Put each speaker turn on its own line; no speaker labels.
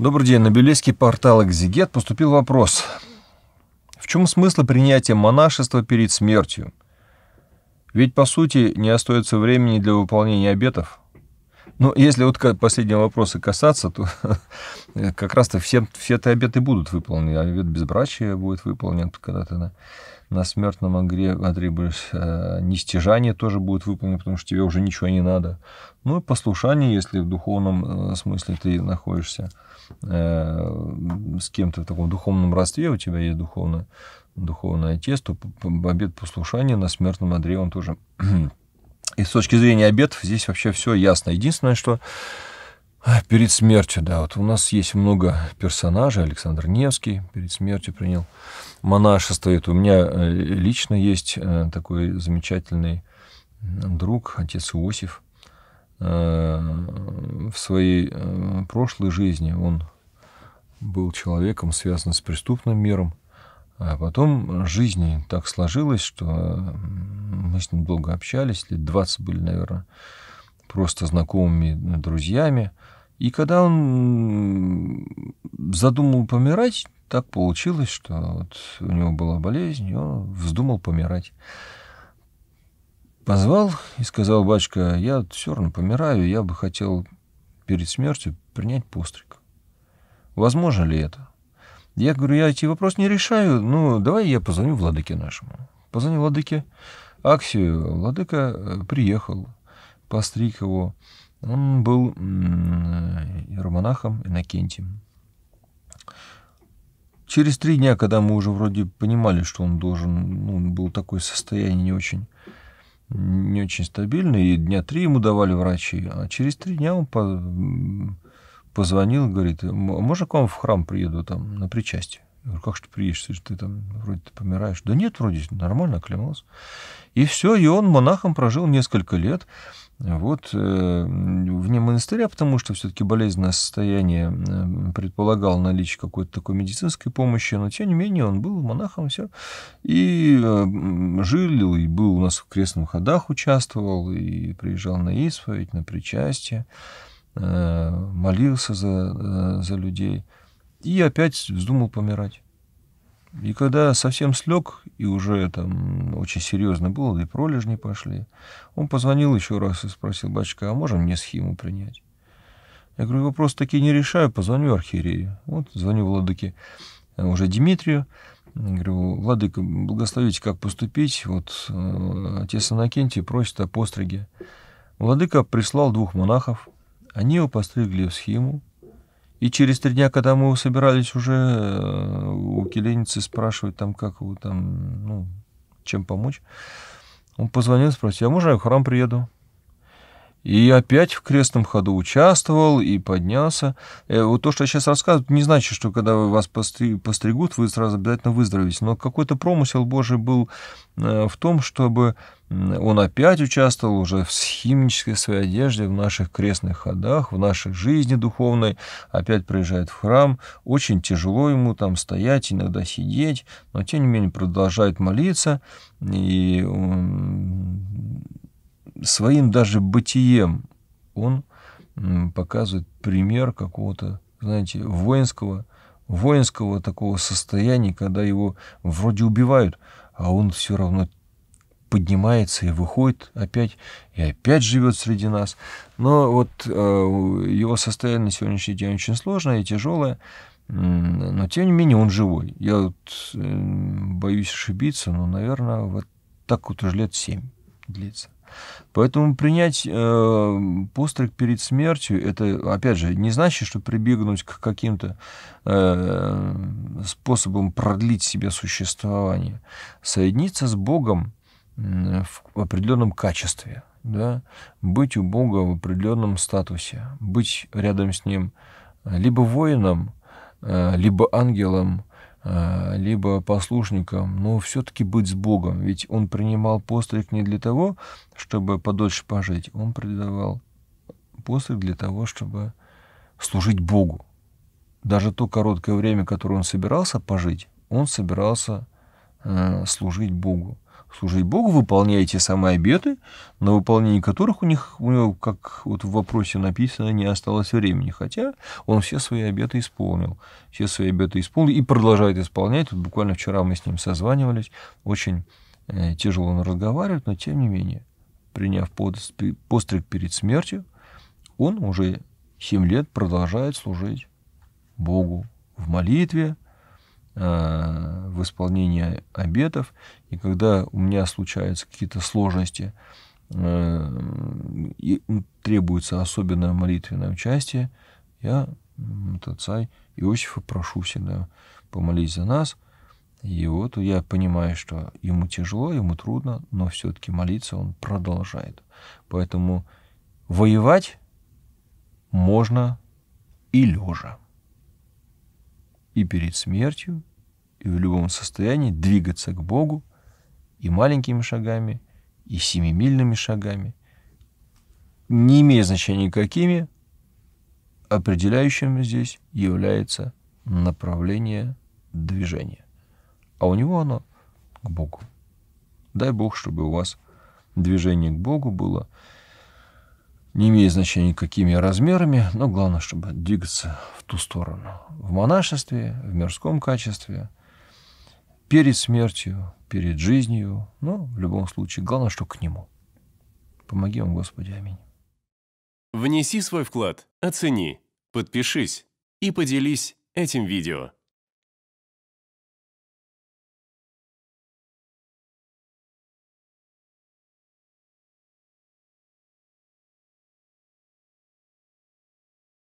Добрый день. На библейский портал «Экзигет» поступил вопрос. В чем смысл принятия монашества перед смертью? Ведь, по сути, не остается времени для выполнения обетов – ну, если вот последнего вопроса касаться, то как раз-то все, все эти обеты будут выполнены. Обет безбрачия будет выполнен, когда ты на, на смертном огре потребуешь э, нестяжание тоже будет выполнено, потому что тебе уже ничего не надо. Ну и послушание, если в духовном э, смысле ты находишься э, с кем-то в таком духовном родстве, у тебя есть духовное, духовное тесто, Обет послушания на смертном одре он тоже И с точки зрения обетов здесь вообще все ясно. Единственное, что а, перед смертью, да, вот у нас есть много персонажей. Александр Невский перед смертью принял монашество. Это у меня э, лично есть э, такой замечательный друг, отец Иосиф. Э, в своей прошлой жизни он был человеком, связанным с преступным миром. А потом жизни так сложилось, что мы с ним долго общались, лет 20 были, наверное, просто знакомыми ну, друзьями. И когда он задумал помирать, так получилось, что вот у него была болезнь, и он вздумал помирать. Позвал и сказал, батюшка, я все равно помираю, я бы хотел перед смертью принять постриг. Возможно ли это? Я говорю, я эти вопросы не решаю, ну, давай я позвоню Владыке нашему. позвонил Владыке, Аксию владыка э, приехал, постриг его. Он был иеромонахом Иннокентием. Через три дня, когда мы уже вроде понимали, что он должен, ну, был такое состояние не очень, не очень стабильное, и дня три ему давали врачи, а через три дня он позвонил, говорит, а можно к вам в храм приеду там на причастие? Я говорю, как же ты приедешь, ты, ты там вроде ты помираешь. Да нет, вроде нормально клемался. И все, и он монахом прожил несколько лет вот, э, вне монастыря, потому что все-таки болезненное состояние э, предполагало наличие какой-то такой медицинской помощи, но тем не менее он был монахом, все, и э, жил, и был у нас в крестных ходах участвовал, и приезжал на исповедь, на причастие, молился за, за людей. И опять вздумал помирать. И когда совсем слег, и уже там очень серьезно было, и пролежни пошли, он позвонил еще раз и спросил батюшка, а можем мне схему принять? Я говорю, вопрос такие не решаю, позвоню архиерею. Вот, звоню владыке, э, уже Дмитрию, говорю, владыка, благословите, как поступить, вот э, отец Анакентий просит о постриге. Владыка прислал двух монахов, они его постригли в схему, и через три дня, когда мы собирались уже э, у Келеницы спрашивать, там, как его там, ну, чем помочь, он позвонил, спросил, а можно я в храм приеду? И опять в крестном ходу участвовал и поднялся. Э, вот то, что я сейчас рассказываю, не значит, что когда вас постригут, вы сразу обязательно выздоровеете. Но какой-то промысел Божий был э, в том, чтобы он опять участвовал уже в химической своей одежде, в наших крестных ходах, в нашей жизни духовной. Опять приезжает в храм. Очень тяжело ему там стоять, иногда сидеть, но тем не менее продолжает молиться. И он своим даже бытием он показывает пример какого-то, знаете, воинского, воинского такого состояния, когда его вроде убивают, а он все равно поднимается и выходит опять, и опять живет среди нас. Но вот э, его состояние на сегодняшний день очень сложное и тяжелое, но тем не менее он живой. Я вот, э, боюсь ошибиться, но, наверное, вот так вот уже лет семь длится. Поэтому принять э, постриг перед смертью, это, опять же, не значит, что прибегнуть к каким-то э, способам продлить себе существование. Соединиться с Богом в определенном качестве, да? быть у Бога в определенном статусе, быть рядом с Ним либо воином, э, либо ангелом, Э, либо послушником, но все-таки быть с Богом, ведь он принимал постриг не для того, чтобы подольше пожить, он придавал постриг для того, чтобы служить Богу. Даже то короткое время, которое он собирался пожить, он собирался э, служить Богу служить Богу, выполняя те самые обеты, на выполнение которых у них, у него, как вот в вопросе написано, не осталось времени, хотя он все свои обеты исполнил, все свои обеты исполнил и продолжает исполнять. Вот буквально вчера мы с ним созванивались, очень э, тяжело он разговаривает, но тем не менее, приняв постриг перед смертью, он уже 7 лет продолжает служить Богу в молитве, Э, в исполнении обетов, и когда у меня случаются какие-то сложности, э, и требуется особенное молитвенное участие, я отца Иосифа прошу всегда помолись за нас. И вот я понимаю, что ему тяжело, ему трудно, но все-таки молиться он продолжает. Поэтому воевать можно и лежа и перед смертью, и в любом состоянии двигаться к Богу и маленькими шагами, и семимильными шагами, не имея значения какими, определяющим здесь является направление движения. А у него оно к Богу. Дай Бог, чтобы у вас движение к Богу было – не имеет значения, какими размерами, но главное, чтобы двигаться в ту сторону. В монашестве, в мирском качестве, перед смертью, перед жизнью, но ну, в любом случае, главное, что к нему. Помоги вам, Господи, аминь. Внеси свой вклад, оцени, подпишись и поделись этим видео.